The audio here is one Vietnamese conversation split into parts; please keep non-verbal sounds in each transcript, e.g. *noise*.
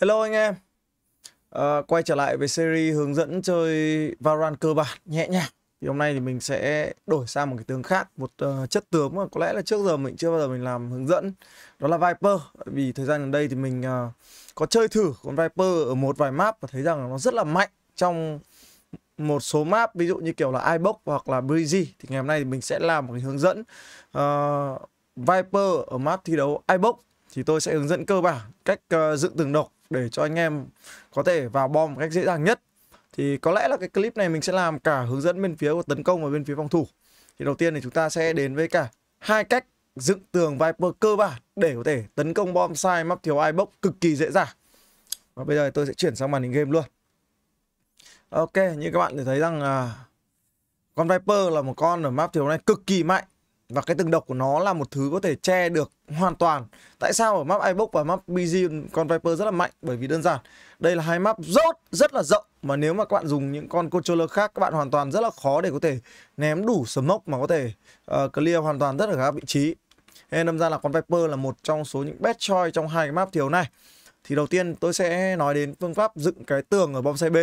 Hello anh em à, Quay trở lại với series hướng dẫn chơi Valorant cơ bản nhẹ nhàng thì Hôm nay thì mình sẽ đổi sang một cái tướng khác Một uh, chất tướng mà có lẽ là trước giờ mình chưa bao giờ mình làm hướng dẫn Đó là Viper Vì thời gian gần đây thì mình uh, có chơi thử con Viper ở một vài map Và thấy rằng nó rất là mạnh trong một số map Ví dụ như kiểu là iBox hoặc là Breezy Thì ngày hôm nay thì mình sẽ làm một cái hướng dẫn uh, Viper ở map thi đấu iBox thì tôi sẽ hướng dẫn cơ bản cách uh, dựng tường độc để cho anh em có thể vào bom một cách dễ dàng nhất thì có lẽ là cái clip này mình sẽ làm cả hướng dẫn bên phía của tấn công và bên phía phòng thủ thì đầu tiên thì chúng ta sẽ đến với cả hai cách dựng tường Viper cơ bản để có thể tấn công bom sai map thiếu ai bốc cực kỳ dễ dàng và bây giờ tôi sẽ chuyển sang màn hình game luôn Ok như các bạn thể thấy rằng à, con Viper là một con ở map thiếu này cực kỳ mạnh và cái từng độc của nó là một thứ có thể che được hoàn toàn tại sao ở map iBook và map BG con Viper rất là mạnh bởi vì đơn giản đây là hai map rốt rất là rộng mà nếu mà các bạn dùng những con controller khác các bạn hoàn toàn rất là khó để có thể ném đủ smoke mà có thể uh, clear hoàn toàn rất là các vị trí nên đâm ra là con Viper là một trong số những best choice trong hai cái map thiếu này thì đầu tiên tôi sẽ nói đến phương pháp dựng cái tường ở bom xe B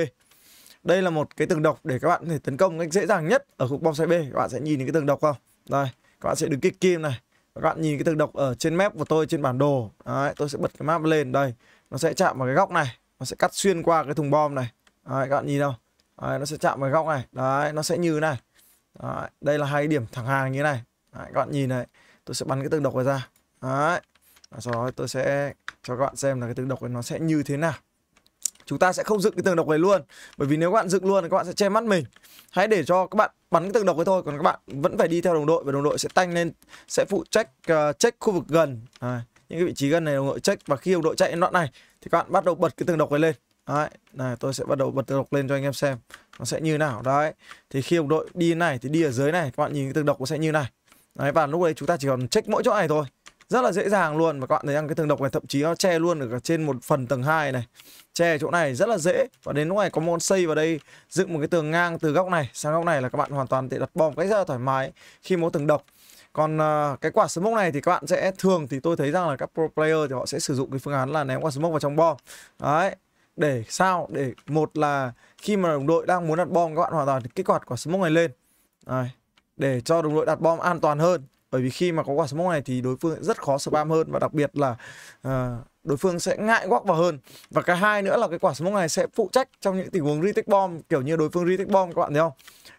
đây là một cái tường độc để các bạn có thể tấn công cách dễ dàng nhất ở khu bom xe B các bạn sẽ nhìn thấy cái tường độc không đây các bạn sẽ đứng kích kim này các bạn nhìn cái thực độc ở trên map của tôi trên bản đồ đấy, tôi sẽ bật cái map lên đây nó sẽ chạm vào cái góc này nó sẽ cắt xuyên qua cái thùng bom này đấy, các bạn nhìn đâu đấy, nó sẽ chạm vào góc này đấy nó sẽ như này đấy, đây là hai điểm thẳng hàng như thế này đấy, các bạn nhìn này tôi sẽ bắn cái thực độc này ra đấy sau đó tôi sẽ cho các bạn xem là cái thực độc này nó sẽ như thế nào chúng ta sẽ không dựng cái tường độc này luôn bởi vì nếu các bạn dựng luôn thì các bạn sẽ che mắt mình hãy để cho các bạn bắn cái tường độc ấy thôi còn các bạn vẫn phải đi theo đồng đội và đồng đội sẽ tanh lên sẽ phụ trách uh, check khu vực gần à, những cái vị trí gần này đồng đội check và khi đồng đội chạy đoạn này thì các bạn bắt đầu bật cái tường độc này lên đấy này tôi sẽ bắt đầu bật tường độc lên cho anh em xem nó sẽ như nào đấy thì khi đồng đội đi này thì đi ở dưới này các bạn nhìn cái tường độc nó sẽ như này đấy và lúc đấy chúng ta chỉ còn check mỗi chỗ này thôi rất là dễ dàng luôn và các bạn thấy rằng cái tường độc này thậm chí nó che luôn ở trên một phần tầng 2 này che chỗ này rất là dễ và đến lúc này có môn xây vào đây dựng một cái tường ngang từ góc này sang góc này là các bạn hoàn toàn tiện đặt bom cách rất là thoải mái khi muốn tường độc còn à, cái quả smoke này thì các bạn sẽ thường thì tôi thấy rằng là các pro player thì họ sẽ sử dụng cái phương án là ném quả smoke vào trong bom đấy để sao để một là khi mà đồng đội đang muốn đặt bom các bạn hoàn toàn kích hoạt quả smoke này lên đấy. để cho đồng đội đặt bom an toàn hơn bởi vì khi mà có quả smoke này thì đối phương rất khó spam hơn và đặc biệt là uh, đối phương sẽ ngại quắc vào hơn và cái hai nữa là cái quả smoke này sẽ phụ trách trong những tình huống retake bom kiểu như đối phương retake bom các bạn thấy không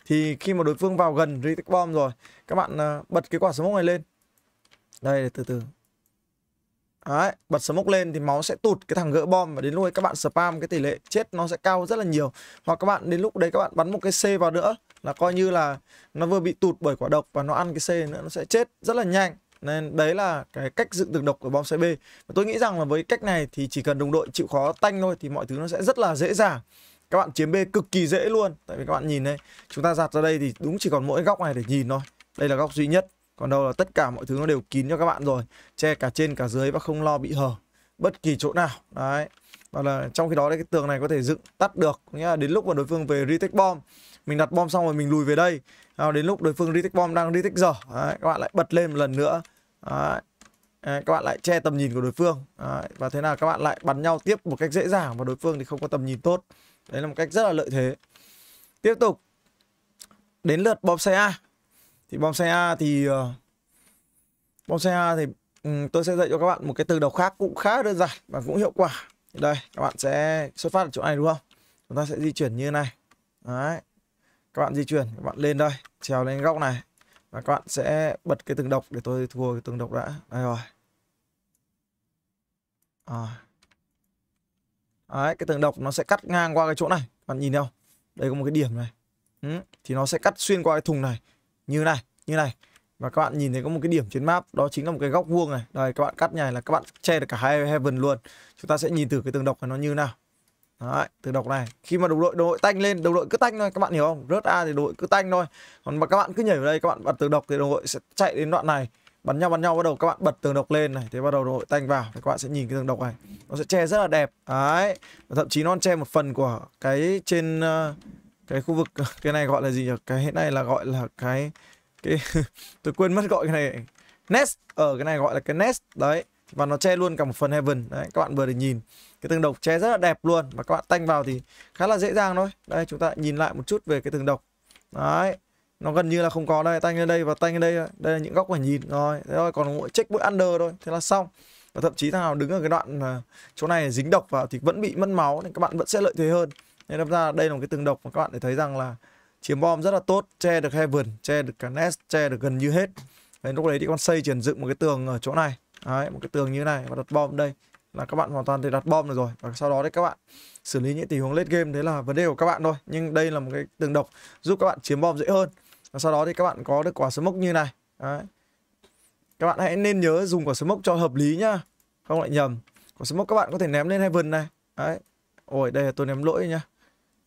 thì khi mà đối phương vào gần retake bom rồi các bạn uh, bật cái quả smoke này lên đây từ từ Đấy, bật sấm smoke lên thì máu sẽ tụt cái thằng gỡ bom và đến lúc ấy các bạn spam cái tỷ lệ chết nó sẽ cao rất là nhiều hoặc các bạn đến lúc đấy các bạn bắn một cái C vào nữa là coi như là nó vừa bị tụt bởi quả độc và nó ăn cái C nữa nó sẽ chết rất là nhanh nên đấy là cái cách dựng được độc của bom xe B và tôi nghĩ rằng là với cách này thì chỉ cần đồng đội chịu khó tanh thôi thì mọi thứ nó sẽ rất là dễ dàng các bạn chiếm B cực kỳ dễ luôn tại vì các bạn nhìn đây chúng ta giặt ra đây thì đúng chỉ còn mỗi góc này để nhìn thôi đây là góc duy nhất còn đâu là tất cả mọi thứ nó đều kín cho các bạn rồi che cả trên cả dưới và không lo bị hở bất kỳ chỗ nào đấy và là trong khi đó đấy, cái tường này có thể dựng tắt được nghĩa là đến lúc mà đối phương về retake bom mình đặt bom xong rồi mình lùi về đây à, đến lúc đối phương retake bom đang retake dở à, các bạn lại bật lên một lần nữa à, à, các bạn lại che tầm nhìn của đối phương à, và thế là các bạn lại bắn nhau tiếp một cách dễ dàng và đối phương thì không có tầm nhìn tốt đấy là một cách rất là lợi thế tiếp tục đến lượt bom xe A thì bom xe A thì uh, bom xe A thì um, tôi sẽ dạy cho các bạn một cái từ đầu khác cũng khá đơn giản và cũng hiệu quả đây các bạn sẽ xuất phát ở chỗ này đúng không chúng ta sẽ di chuyển như này đấy các bạn di chuyển các bạn lên đây trèo lên góc này và các bạn sẽ bật cái tường độc để tôi thua cái tường độc đã đây rồi à. Đấy, cái tường độc nó sẽ cắt ngang qua cái chỗ này bạn nhìn thấy không đây có một cái điểm này ừ. thì nó sẽ cắt xuyên qua cái thùng này như này như này và các bạn nhìn thấy có một cái điểm trên map đó chính là một cái góc vuông này đây các bạn cắt nhảy là các bạn che được cả hai heaven luôn chúng ta sẽ nhìn từ cái tường độc này nó như nào Đấy, từ độc này khi mà đồng đội đồng đội tanh lên đồng đội cứ tanh thôi các bạn hiểu không rớt a thì đồng đội cứ tanh thôi còn mà các bạn cứ nhảy vào đây các bạn bật từ độc thì đồng đội sẽ chạy đến đoạn này bắn nhau bắn nhau bắt đầu các bạn bật tường độc lên này thế bắt đầu đội tanh vào thì các bạn sẽ nhìn cái tường độc này nó sẽ che rất là đẹp đấy và thậm chí nó che một phần của cái trên ờ, cái khu vực *laughs* cái này gọi là gì nhỉ cái hiện nay là gọi là cái cái *laughs* tôi quên mất gọi cái này nest ở ờ, cái này gọi là cái nest đấy và nó che luôn cả một phần heaven đấy các bạn vừa để nhìn cái tường độc che rất là đẹp luôn và các bạn tanh vào thì khá là dễ dàng thôi đây chúng ta nhìn lại một chút về cái tường độc đấy nó gần như là không có đây tanh lên đây và tanh lên đây đây là những góc phải nhìn rồi thế thôi còn mỗi check mỗi under thôi thế là xong và thậm chí thằng nào đứng ở cái đoạn à, chỗ này dính độc vào thì vẫn bị mất máu nên các bạn vẫn sẽ lợi thế hơn nên đâm ra đây là một cái tường độc mà các bạn để thấy rằng là chiếm bom rất là tốt che được heaven che được cả nest che được gần như hết Đấy, lúc đấy thì con xây triển dựng một cái tường ở chỗ này Đấy, một cái tường như thế này và đặt bom đây là các bạn hoàn toàn thể đặt bom được rồi và sau đó đấy các bạn xử lý những tình huống late game đấy là vấn đề của các bạn thôi nhưng đây là một cái tường độc giúp các bạn chiếm bom dễ hơn và sau đó thì các bạn có được quả smoke như này đấy. các bạn hãy nên nhớ dùng quả smoke cho hợp lý nhá không lại nhầm quả smoke các bạn có thể ném lên heaven này đấy ôi đây là tôi ném lỗi nhá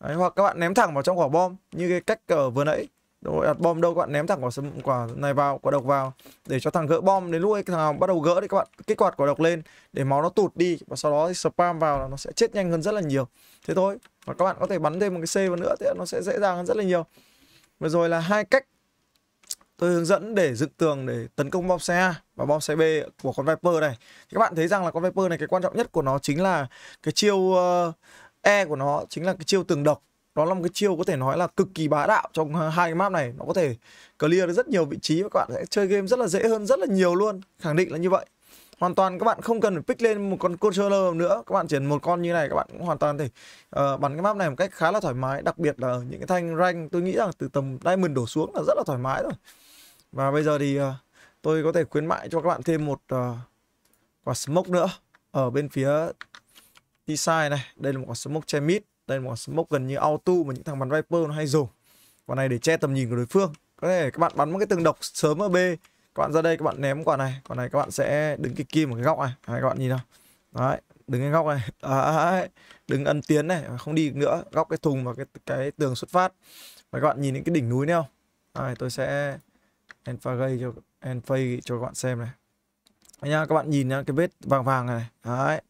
đấy, hoặc các bạn ném thẳng vào trong quả bom như cái cách ở vừa nãy rồi đặt bom đâu các bạn ném thẳng quả sấm quả này vào quả độc vào để cho thằng gỡ bom đến lúc ấy thằng nào bắt đầu gỡ thì các bạn kích hoạt quả độc lên để máu nó tụt đi và sau đó thì spam vào là nó sẽ chết nhanh hơn rất là nhiều thế thôi và các bạn có thể bắn thêm một cái C vào nữa thì nó sẽ dễ dàng hơn rất là nhiều vừa rồi là hai cách tôi hướng dẫn để dựng tường để tấn công bom xe A và bom xe B của con Viper này thì các bạn thấy rằng là con Viper này cái quan trọng nhất của nó chính là cái chiêu uh, E của nó chính là cái chiêu tường độc đó là một cái chiêu có thể nói là cực kỳ bá đạo trong ờ, hai cái map này nó có thể clear được rất nhiều vị trí và các bạn sẽ chơi game rất là dễ hơn rất là nhiều luôn khẳng định là như vậy hoàn toàn các bạn không cần phải pick lên một con controller nữa các bạn chỉ một con như này các bạn cũng hoàn toàn thể uh, bắn cái map này một cách khá là thoải mái đặc biệt là những cái thanh rank tôi nghĩ rằng từ tầm diamond đổ xuống là rất là thoải mái rồi và bây giờ thì uh, tôi có thể khuyến mại cho các bạn thêm một uh, quả smoke nữa ở bên phía T-side này đây là một quả smoke che mid tên một smoke gần như auto mà những thằng bắn viper nó hay dùng quả này để che tầm nhìn của đối phương có thể các bạn bắn một cái tường độc sớm ở b các bạn ra đây các bạn ném quả này quả này các bạn sẽ đứng cái kim ở cái góc này đấy, các bạn nhìn nào đấy đứng cái góc này đấy, đứng ân tiến này không đi nữa góc cái thùng và cái cái tường xuất phát và các bạn nhìn những cái đỉnh núi neo đấy, tôi sẽ enfage cho enfage cho các bạn xem này đấy nha các bạn nhìn nha cái vết vàng vàng này đấy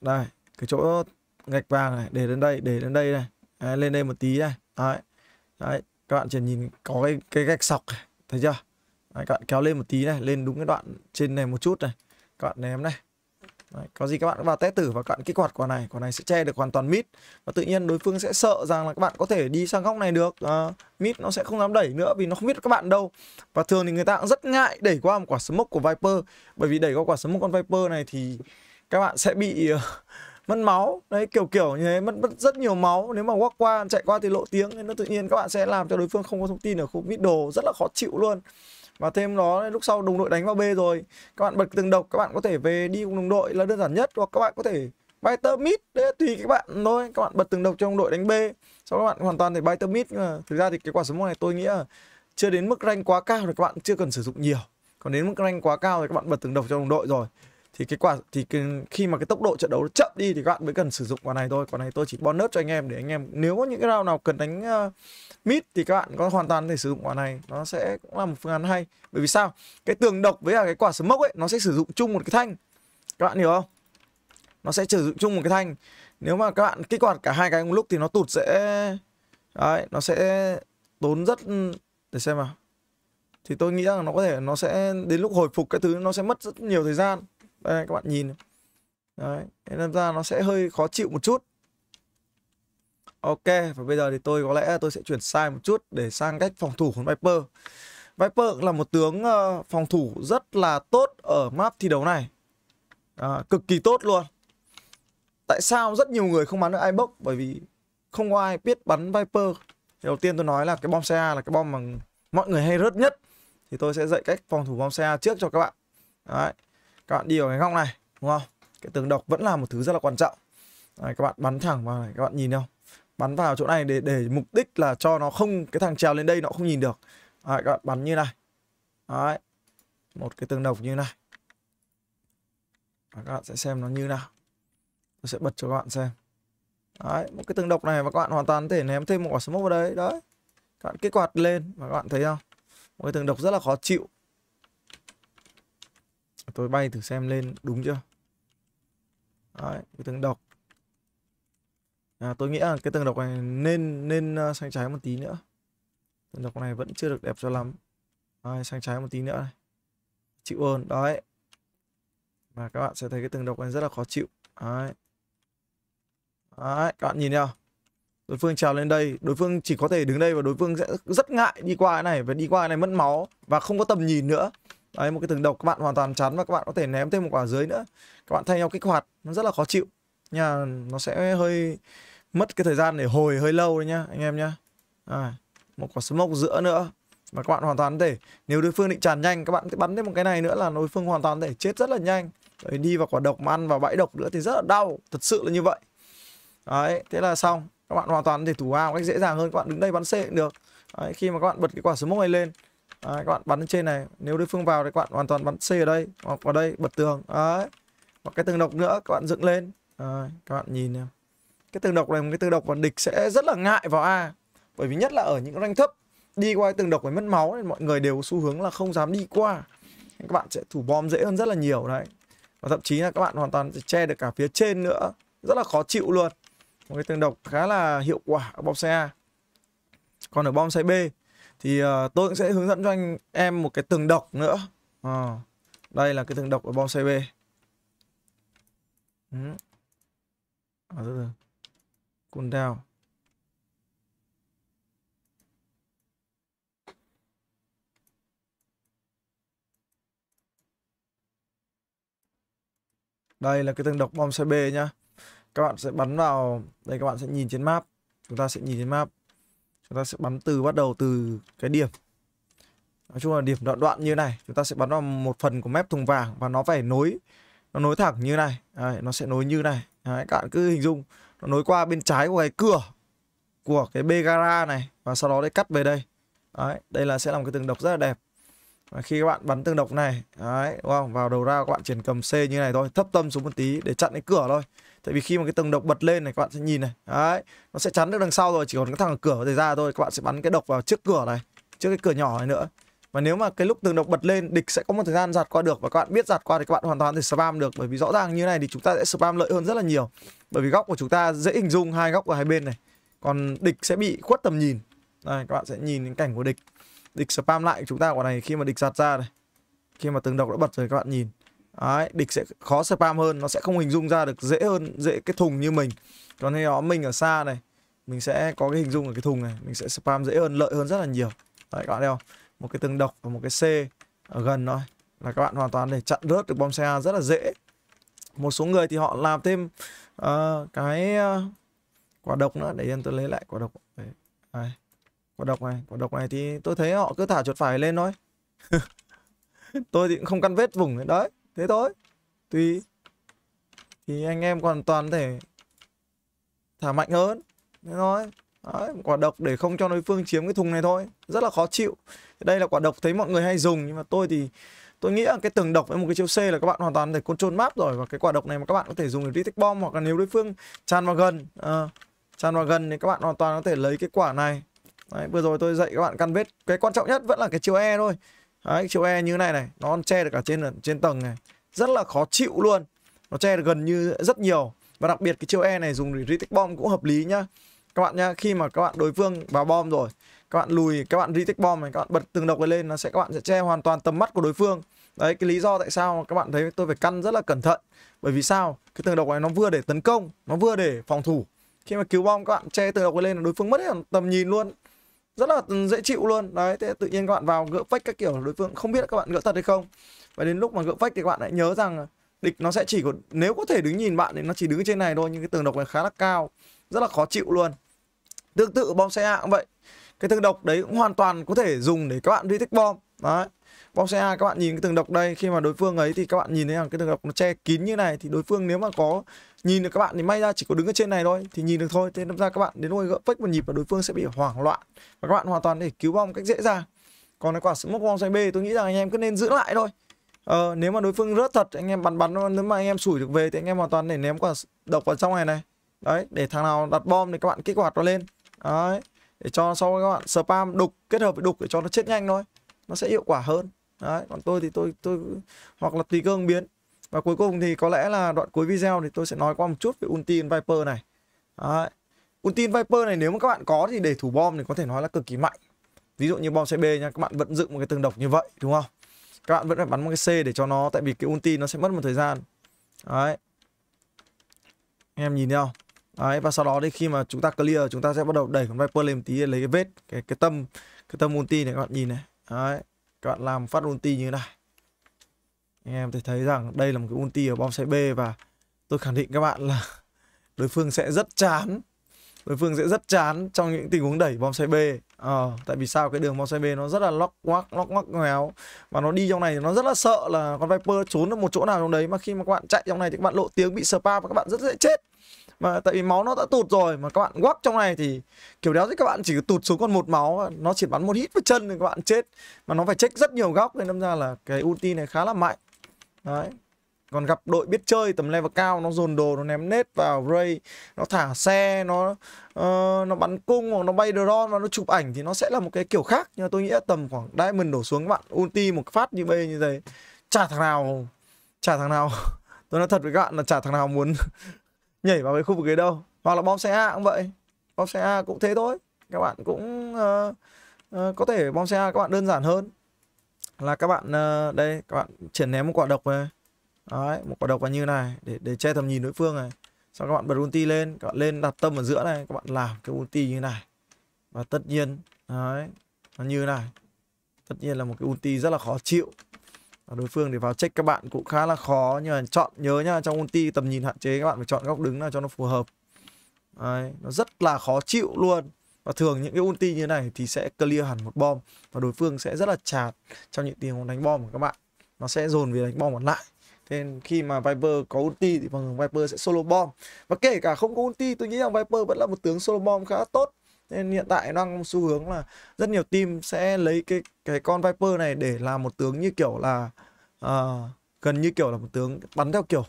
đây cái chỗ gạch vàng này để đến đây để đến đây này đấy, lên đây một tí này đấy. đấy các bạn chỉ nhìn có cái cái gạch sọc này. thấy chưa đấy, các bạn kéo lên một tí này lên đúng cái đoạn trên này một chút này các bạn ném này Đấy, có gì các bạn vào test tử và các bạn kích hoạt quả này quả này sẽ che được hoàn toàn mid và tự nhiên đối phương sẽ sợ rằng là các bạn có thể đi sang góc này được à, mid nó sẽ không dám đẩy nữa vì nó không biết các bạn đâu và thường thì người ta cũng rất ngại đẩy qua một quả smoke của viper bởi vì đẩy qua quả smoke con viper này thì các bạn sẽ bị ờ, mất máu đấy kiểu kiểu như thế mất mất rất nhiều máu nếu mà walk qua chạy qua thì lộ tiếng nên nó tự nhiên các bạn sẽ làm cho đối phương không có thông tin ở khu đồ rất là khó chịu luôn và thêm đó lúc sau đồng đội đánh vào b rồi các bạn bật từng độc các bạn có thể về đi cùng đồng đội là đơn giản nhất hoặc các bạn có thể bay tơ mít đấy tùy các bạn thôi các bạn bật từng độc cho đồng đội đánh b sau các bạn hoàn toàn thể bay tơ mít thực ra thì cái quả số này tôi nghĩ là chưa đến mức rank quá cao thì các bạn chưa cần sử dụng nhiều còn đến mức rank quá cao thì các bạn bật từng độc cho đồng đội rồi thì cái quả thì cái, khi mà cái tốc độ trận đấu chậm đi thì các bạn mới cần sử dụng quả này thôi quả này tôi chỉ bonus cho anh em để anh em nếu có những cái round nào cần đánh uh, mid thì các bạn có hoàn toàn thể sử dụng quả này nó sẽ cũng là một phương án hay bởi vì sao cái tường độc với là cái quả smoke ấy nó sẽ sử dụng chung một cái thanh các bạn hiểu không nó sẽ sử dụng chung một cái thanh nếu mà các bạn kích hoạt cả hai cái một lúc thì nó tụt sẽ đấy nó sẽ tốn rất để xem nào thì tôi nghĩ rằng nó có thể nó sẽ đến lúc hồi phục cái thứ nó sẽ mất rất nhiều thời gian đây các bạn nhìn đấy thế ra nó sẽ hơi khó chịu một chút ok và bây giờ thì tôi có lẽ tôi sẽ chuyển sai một chút để sang cách phòng thủ của Viper Viper là một tướng ờ, phòng thủ rất là tốt ở map thi đấu này à, cực kỳ tốt luôn tại sao rất nhiều người không bắn được iBox bởi vì không có ai biết bắn Viper thì đầu tiên tôi nói là cái bom xe là cái bom mà mọi người hay rớt nhất thì tôi sẽ dạy cách phòng thủ bom xe trước cho các bạn Đấy các bạn đi vào cái góc này đúng không cái tường độc vẫn là một thứ rất là quan trọng Đấy, các bạn bắn thẳng vào này các bạn nhìn không bắn vào chỗ này để để mục đích là cho nó không cái thằng trèo lên đây nó không nhìn được Đấy, các bạn bắn như này Đấy. một cái tường độc như này Đấy, các bạn sẽ xem nó như nào tôi sẽ bật cho các bạn xem Đấy, một cái tường độc này và các bạn hoàn toàn có thể ném thêm một quả smoke vào đấy đấy các bạn kích quạt lên và các bạn thấy không một cái tường độc rất là khó chịu tôi bay thử xem lên đúng chưa Đấy, cái tầng độc à, tôi nghĩ là cái tầng độc này nên nên ờ, sang trái một tí nữa tầng độc này vẫn chưa được đẹp cho lắm Đấy, sang trái một tí nữa này chịu ơn đấy và các bạn sẽ thấy cái tầng độc này rất là khó chịu đấy, đấy các bạn nhìn nhau đối phương trèo lên đây đối phương chỉ có thể đứng đây và đối phương sẽ rất ngại đi qua cái này và đi qua cái này mất máu và không có tầm nhìn nữa Đấy, một cái tường độc các bạn hoàn toàn chắn và các bạn có thể ném thêm một quả dưới nữa. Các bạn thay nhau kích hoạt, nó rất là khó chịu. Nha, nó sẽ hơi mất cái thời gian để hồi hơi lâu đấy nhá anh em nhá. À, một quả smoke giữa nữa. Và các bạn hoàn toàn có thể nếu đối phương định tràn nhanh các bạn sẽ bắn thêm một cái này nữa là đối phương hoàn toàn có thể chết rất là nhanh. Đấy, đi vào quả độc mà ăn vào bãi độc nữa thì rất là đau, thật sự là như vậy. Đấy, thế là xong. Các bạn hoàn toàn có thể thủ A một cách dễ dàng hơn, các bạn đứng đây bắn C cũng được. Đấy, khi mà các bạn bật cái quả smoke này lên Đấy, các bạn bắn trên này nếu đối phương vào thì các bạn hoàn toàn bắn C ở đây hoặc vào đây bật tường đấy hoặc cái tường độc nữa các bạn dựng lên đấy, các bạn nhìn em cái tường độc này một cái tường độc mà địch sẽ rất là ngại vào A bởi vì nhất là ở những ranh thấp đi qua tường độc phải mất máu nên mọi người đều xu hướng là không dám đi qua các bạn sẽ thủ bom dễ hơn rất là nhiều đấy và thậm chí là các bạn hoàn toàn che được cả phía trên nữa rất là khó chịu luôn một cái tường độc khá là hiệu quả ở bom xe A còn ở bom xe B thì uh, tôi cũng sẽ hướng dẫn cho anh em một cái từng độc nữa à, đây là cái từng độc ở bom cb ừ. à, đây là cái từng độc bom cb nhá các bạn sẽ bắn vào đây các bạn sẽ nhìn trên map chúng ta sẽ nhìn trên map chúng ta sẽ bắn từ bắt đầu từ cái điểm nói chung là điểm đoạn đoạn như này chúng ta sẽ bắn vào một phần của mép thùng vàng và nó phải nối nó nối thẳng như này Đấy, nó sẽ nối như này Đấy, các bạn cứ hình dung nó nối qua bên trái của cái cửa của cái bê gara này và sau đó để cắt về đây Đấy, đây là sẽ làm cái tường độc rất là đẹp và khi các bạn bắn tường độc này đấy, đúng không? vào đầu ra các bạn chuyển cầm C như này thôi thấp tâm xuống một tí để chặn cái cửa thôi tại vì khi mà cái tầng độc bật lên này các bạn sẽ nhìn này đấy nó sẽ chắn được đằng sau rồi chỉ còn cái thằng cửa để ra thôi các bạn sẽ bắn cái độc vào trước cửa này trước cái cửa nhỏ này nữa và nếu mà cái lúc tường độc bật lên địch sẽ có một thời gian giạt qua được và các bạn biết giạt qua thì các bạn hoàn toàn thể spam được bởi vì rõ ràng như này thì chúng ta sẽ spam lợi hơn rất là nhiều bởi vì góc của chúng ta dễ hình dung hai góc ở hai bên này còn địch sẽ bị khuất tầm nhìn đây các bạn sẽ nhìn đến cảnh của địch địch spam lại chúng ta quả này khi mà địch giạt ra này khi mà tường độc đã bật rồi các bạn nhìn Đấy, địch sẽ khó spam hơn nó sẽ không hình dung ra được dễ hơn dễ cái thùng như mình còn khi đó mình ở xa này mình sẽ có cái hình dung ở cái thùng này mình sẽ spam dễ hơn lợi hơn rất là nhiều đấy các bạn thấy không một cái tương độc và một cái c ở gần thôi là các bạn hoàn toàn để chặn rớt được bom xe rất là dễ một số người thì họ làm thêm uh, cái uh, quả độc nữa để em tôi lấy lại quả độc đấy. Đấy. quả độc này quả độc này thì tôi thấy họ cứ thả chuột phải lên thôi *laughs* tôi thì cũng không căn vết vùng đấy thế thôi tùy thì anh em hoàn toàn thể thả mạnh hơn thế thôi Đấy, quả độc để không cho đối phương chiếm cái thùng này thôi rất là khó chịu đây là quả độc thấy mọi người hay dùng nhưng mà tôi thì tôi nghĩ cái tường độc với một cái chiếu C là các bạn hoàn toàn thể trôn map rồi và cái quả độc này mà các bạn có thể dùng để detect bom hoặc là nếu đối phương tràn vào gần uh, ờ, tràn vào gần thì các bạn hoàn toàn có thể lấy cái quả này Đấy, vừa rồi tôi dạy các bạn căn vết cái quan trọng nhất vẫn là cái chiều E thôi Đấy, chiều e như thế này này nó che được cả trên trên tầng này rất là khó chịu luôn nó che được gần như rất nhiều và đặc biệt cái chiều e này dùng để retic bom cũng hợp lý nhá các bạn nhá khi mà các bạn đối phương vào bom rồi các bạn lùi các bạn retic bom này các bạn bật từng độc này lên nó sẽ các bạn sẽ che hoàn toàn tầm mắt của đối phương đấy cái lý do tại sao các bạn thấy tôi phải căn rất là cẩn thận bởi vì sao cái tường độc này nó vừa để tấn công nó vừa để phòng thủ khi mà cứu bom các bạn che tường độc lên là đối phương mất hết tầm nhìn luôn rất là ừ, dễ chịu luôn đấy thế tự nhiên các bạn vào gỡ fake các kiểu đối phương không biết các bạn gỡ thật hay không và đến lúc mà gỡ fake thì các bạn hãy nhớ rằng địch nó sẽ chỉ có nếu có thể đứng nhìn bạn thì nó chỉ đứng trên này thôi nhưng cái tường độc này khá là cao rất là khó chịu luôn tương tự bom xe A cũng vậy cái tường độc đấy cũng hoàn toàn có thể dùng để các bạn đi thích bom đấy bom xe A các bạn nhìn cái tường độc đây khi mà đối phương ấy thì các bạn nhìn thấy rằng cái tường độc nó che kín như này thì đối phương nếu mà có nhìn được các bạn thì may ra chỉ có đứng ở trên này thôi thì nhìn được thôi thế đâm ra các bạn đến lúc gỡ fake một nhịp và đối phương sẽ bị hoảng loạn và các bạn hoàn toàn để cứu bom cách dễ dàng còn cái quả smoke bom xoay b tôi nghĩ rằng anh em cứ nên giữ lại thôi ờ, nếu mà đối phương rớt thật anh em bắn bắn nếu mà anh em sủi được về thì anh em hoàn toàn để ném quả độc vào trong này này đấy để thằng nào đặt bom thì các bạn kích hoạt nó lên đấy để cho sau các bạn spam đục kết hợp với đục để cho nó chết nhanh thôi nó sẽ hiệu quả hơn đấy còn tôi thì tôi tôi hoặc là tùy cơ ứng biến và cuối cùng thì có lẽ là đoạn cuối video thì tôi sẽ nói qua một chút về Ultim Viper này. Đấy. Ultim Viper này nếu mà các bạn có thì để thủ bom thì có thể nói là cực kỳ mạnh. Ví dụ như bom CB nha, các bạn vẫn dựng một cái tường độc như vậy đúng không? Các bạn vẫn phải bắn một cái C để cho nó tại vì cái ulti nó sẽ mất một thời gian. Đấy. Anh em nhìn nhau. Đấy và sau đó thì khi mà chúng ta clear chúng ta sẽ bắt đầu đẩy con Viper lên một tí để lấy cái vết cái cái tâm cái tâm ulti này các bạn nhìn này. Đấy. Các bạn làm phát ulti như thế này anh em thấy thấy rằng đây là một cái ulti ở bom xe B và tôi khẳng định các bạn là *laughs* đối phương sẽ rất chán đối phương sẽ rất chán trong những tình huống đẩy bom xe B à, tại vì sao cái đường bom xe B nó rất là lóc quắc lóc ngoắc ngéo và nó đi trong này nó rất là sợ là con Viper trốn ở một chỗ nào trong đấy mà khi mà các bạn chạy trong này thì các bạn lộ tiếng bị spa và các bạn rất dễ chết mà tại vì máu nó đã tụt rồi mà các bạn quắc trong này thì kiểu đéo thì các bạn chỉ tụt xuống còn một máu nó chỉ bắn một hít vào chân thì các bạn chết mà nó phải check rất nhiều góc nên đâm ra là cái ulti này khá là mạnh Đấy. Còn gặp đội biết chơi tầm level cao nó dồn đồ nó ném nết vào ray, nó thả xe, nó uh, nó bắn cung hoặc nó bay drone và nó chụp ảnh thì nó sẽ là một cái kiểu khác. Nhưng mà tôi nghĩ tầm khoảng diamond đổ xuống các bạn ulti một phát như bê như thế. Chả thằng nào chả thằng nào *laughs* tôi nói thật với các bạn là chả thằng nào muốn *laughs* nhảy vào cái khu vực ấy đâu. Hoặc là bom xe A cũng vậy. Bom xe A cũng thế thôi. Các bạn cũng uh, uh, có thể bom xe A các bạn đơn giản hơn là các bạn ờ, đây các bạn triển ném một quả độc này đấy một quả độc vào như này để để che tầm nhìn đối phương này sau các bạn bật ulti lên các bạn lên đặt tâm ở giữa này các bạn làm cái ulti như này và tất nhiên đấy nó như này tất nhiên là một cái ulti rất là khó chịu và đối phương để vào check các bạn cũng khá là khó nhưng mà chọn nhớ nhá trong ulti tầm nhìn hạn chế các bạn phải chọn góc đứng nào cho nó phù hợp đấy, nó rất là khó chịu luôn và thường những cái ulti như này thì sẽ clear hẳn một bom và đối phương sẽ rất là chạt trong những tiếng đánh bom của các bạn nó sẽ dồn về đánh bom còn lại Thế nên khi mà Viper có ulti thì bằng vâng, Viper sẽ solo bom Và kể cả không có ulti tôi nghĩ rằng Viper vẫn là một tướng solo bom khá tốt Nên hiện tại đang xu hướng là rất nhiều team sẽ lấy cái cái con Viper này để làm một tướng như kiểu là uh, Gần như kiểu là một tướng bắn theo kiểu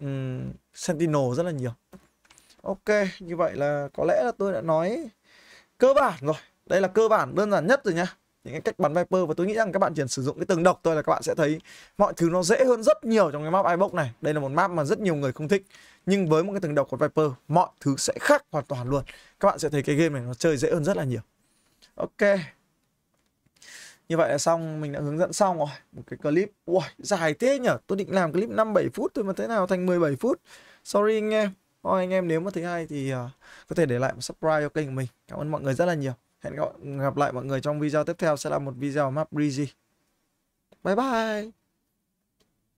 um, Sentinel rất là nhiều Ok, như vậy là có lẽ là tôi đã nói cơ bản rồi đây là cơ bản đơn giản nhất rồi nhá những cái cách bắn Viper và tôi nghĩ rằng các bạn chỉ sử dụng cái tầng độc thôi là các bạn sẽ thấy mọi thứ nó dễ hơn rất nhiều trong cái map iBox này. Đây là một map mà rất nhiều người không thích nhưng với một cái tầng độc của Viper mọi thứ sẽ khác hoàn toàn luôn. Các bạn sẽ thấy cái game này nó chơi dễ hơn rất là nhiều. Ok. Như vậy là xong, mình đã hướng dẫn xong rồi. Một cái clip, ui, dài thế nhở. Tôi định làm clip 5-7 phút thôi mà thế nào thành 17 phút. Sorry anh em. Thôi anh em nếu mà thấy hay thì uh, có thể để lại một subscribe cho kênh của mình. Cảm ơn mọi người rất là nhiều. Hẹn gặp lại mọi người trong video tiếp theo sẽ là một video map Breezy. Bye bye!